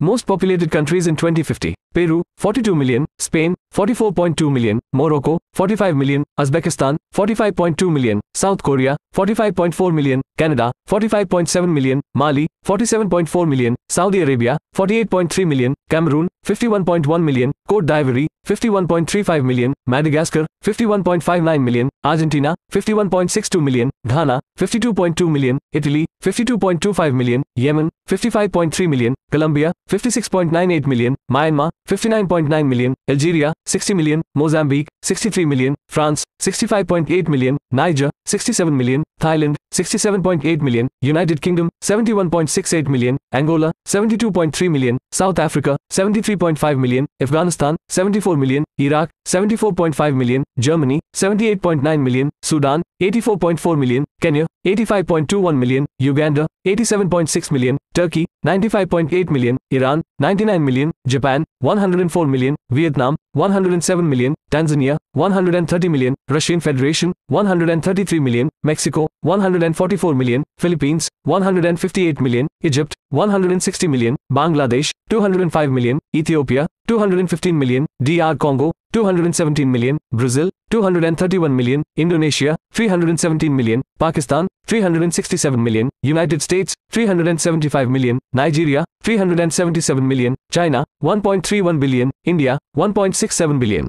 Most populated countries in 2050. Peru, 42 million, Spain, 44.2 million, Morocco, 45 million, Uzbekistan, 45.2 million, South Korea, 45.4 million, Canada, 45.7 million, Mali, 47.4 million, Saudi Arabia, 48.3 million, Cameroon, 51.1 million, Cote d'Ivoire, 51.35 million, Madagascar, 51.59 million, Argentina, 51.62 million, Ghana, 52.2 million, Italy, 52.25 million, Yemen, 55.3 million, Colombia, 56.98 million, Myanmar, 59.9 million, Algeria, 60 million, Mozambique, 63 million, France, 65.8 million, Niger, 67 million, Thailand, 67.8 million, United Kingdom, 71.68 million, Angola, 72.3 million, South Africa, 73.5 million, Afghanistan, 74 million, Iraq, 74.5 million, Germany, 78.9 million, Sudan, 84.4 million, Kenya, 85.21 million, Uganda, 87.6 million, Turkey, 95.8 million, Iran, 99 million, Japan, 104 million, Vietnam, 107 million, Tanzania, 130 million, Russian Federation, 133 million, Mexico, 144 million, Philippines, 158 million, Egypt, 160 million, Bangladesh, 205 million, Ethiopia, 215 million, DR Congo, 217 million, Brazil, 231 million, Indonesia, 317 million, Pakistan, 367 million, United States, 375 million, Nigeria, 377 million, China, 1.31 billion, India, 1.67 billion.